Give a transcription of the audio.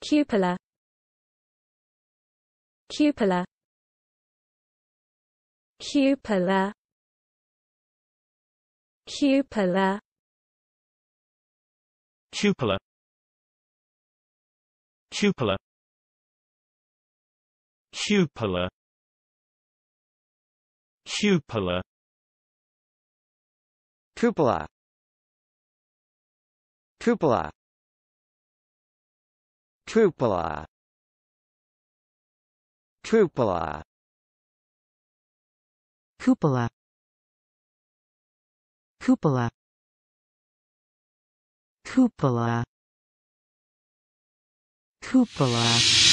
cupola cupola cupola cupola cupola cupola cupola cupola cupola cupola Cupola. Cupola. Cupola Cupola Cupola Cupola